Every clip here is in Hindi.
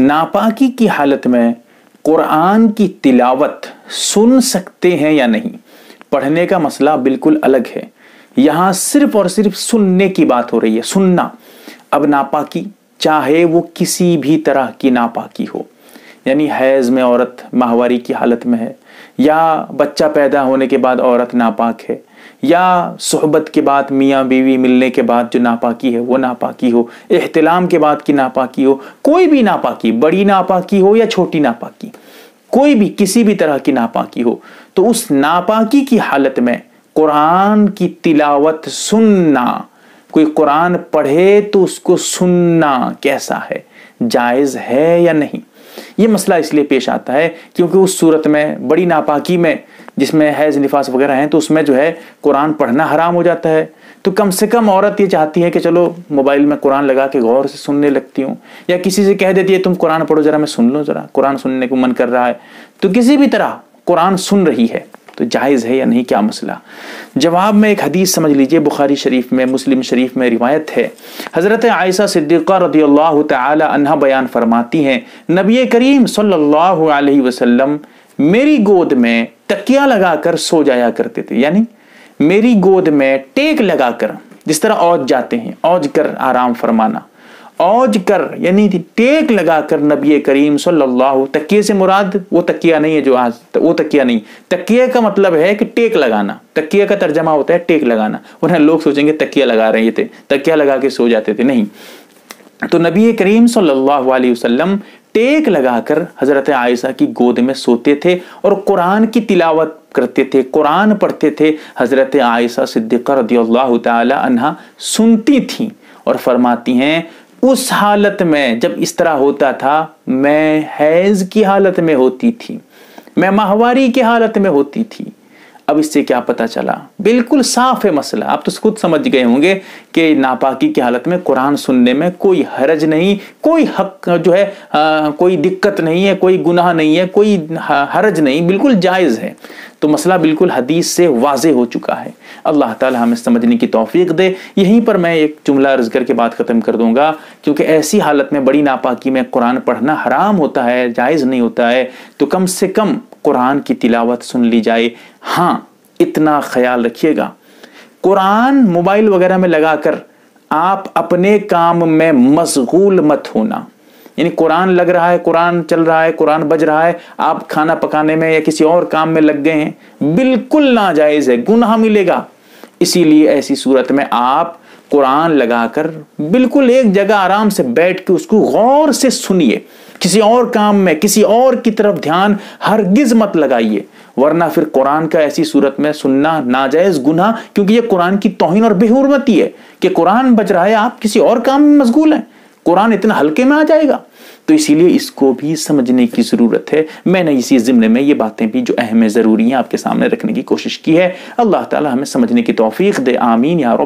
नापाकी की हालत में कुरान की तिलावत सुन सकते हैं या नहीं पढ़ने का मसला बिल्कुल अलग है यहाँ सिर्फ और सिर्फ सुनने की बात हो रही है सुनना अब नापाकी चाहे वो किसी भी तरह की नापाकी हो यानी हैज़ में औरत माहवारी की हालत में है या बच्चा पैदा होने के बाद औरत नापाक है या सोहबत के बाद मियाँ बीवी मिलने के बाद जो नापाकी है वो नापाकी हो अहतलाम के बाद की नापाकी हो कोई भी नापाकी बड़ी नापाकी हो या छोटी नापाकी कोई भी किसी भी तरह की नापाकी हो तो उस नापाकी की हालत में कुरान की तिलावत सुनना कोई कुरान पढ़े तो उसको सुनना कैसा है जायज़ है या नहीं ये मसला इसलिए पेश आता है क्योंकि उस सूरत में बड़ी नापाकी में जिसमें हैज़ निफास वगैरह हैं तो उसमें जो है कुरान पढ़ना हराम हो जाता है तो कम से कम औरत ये चाहती है कि चलो मोबाइल में कुरान लगा के गौर से सुनने लगती हूँ या किसी से कह देती है तुम कुरान पढ़ो ज़रा मैं सुन लूँ ज़रा कुरान सुनने को मन कर रहा है तो किसी भी तरह कुरान सुन रही है तो जायज़ है या नहीं क्या मसला जवाब में एक हदीस समझ लीजिए बुखारी शरीफ में मुस्लिम शरीफ में रिवायत है हज़रत आयसा सिद्दीक़ा रदी अल्लाह तहा बयान फरमाती हैं नबी करीम सल्लल्लाहु अलैहि वसल्लम मेरी गोद में तकिया लगाकर सो जाया करते थे यानी मेरी गोद में टेक लगाकर जिस तरह औज जाते हैं औज कर आराम फरमाना औज कर यानी टेक लगा कर नबी करीम सल्लल्लाहु तकिए से मुराद वो तकिया नहीं है जो आज वो तकिया नहीं तकिए का मतलब है कि टेक लगाना तकिया का तर्जमा होता है टेक लगाना उन्हें लोग सोचेंगे तकिया लगा रहे थे तकिया लगा के सो जाते थे नहीं तो नबी करीम सल्लल्लाहु अलैहि वसल्लम टेक लगाकर हज़रत आयशा की गोद में सोते थे और कुरान की तिलावत करते थे कुरान पढ़ते थे हज़रत आयशा सिद्दीक़ा रदी अल्लाह तहा सुनती थी और फरमाती हैं उस हालत में जब इस तरह होता था मैं हैज की हालत में होती थी मैं माहवारी की हालत में होती थी अब इससे क्या पता चला बिल्कुल साफ है मसला आप तो खुद समझ गए होंगे कि नापाकी की हालत में कुरान सुनने में कोई हरज नहीं कोई हक जो है आ, कोई दिक्कत नहीं है कोई गुनाह नहीं है कोई हरज नहीं बिल्कुल जायज़ है तो मसला बिल्कुल हदीस से वाज हो चुका है अल्लाह ताला हमें समझने की तोफीक दे यहीं पर मैं एक जुमला रज करके बात ख़त्म कर दूंगा क्योंकि ऐसी हालत में बड़ी नापाकी में कुरान पढ़ना हराम होता है जायज़ नहीं होता है तो कम से कम कुरान की तिलावत सुन ली जाए हाँ इतना ख्याल रखिएगा कुरान मोबाइल वगैरह में लगाकर आप अपने काम में मशगूल मत होना यानी कुरान लग रहा है कुरान चल रहा है कुरान बज रहा है आप खाना पकाने में या किसी और काम में लग गए हैं बिल्कुल नाजायज़ है गुनाह मिलेगा इसीलिए ऐसी सूरत में आप कुरान लगाकर बिल्कुल एक जगह आराम से बैठ के उसको गौर से सुनिए किसी और काम में किसी और की तरफ ध्यान हरगिज मत लगाइए वरना फिर कुरान का ऐसी सूरत में सुनना नाजायज़ गुना क्योंकि ये कुरान की तोहिन और बेहरमती है कि कुरान बज रहा है आप किसी और काम में मशगूल हैं कुरान इतना हल्के में आ जाएगा तो इसीलिए इसको भी समझने की ज़रूरत है मैंने इसी जिम्मे में ये बातें भी जो अहम ज़रूरी हैं आपके सामने रखने की कोशिश की है अल्लाह ताला हमें समझने की तोफ़ी दे आमीन या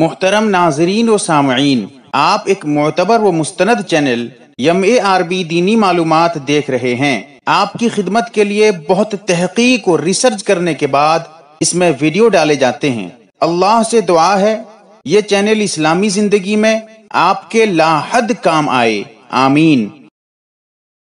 मोहतरम नाजरीन व सामीन आप एक मोतबर व मुस्तंद चैनल यम आर बी दीनी मालूम देख रहे हैं आपकी खिदमत के लिए बहुत तहकीक और रिसर्च करने के बाद इसमें वीडियो डाले जाते हैं अल्लाह से दुआ है ये चैनल इस्लामी जिंदगी में आपके लाहद काम आए आमीन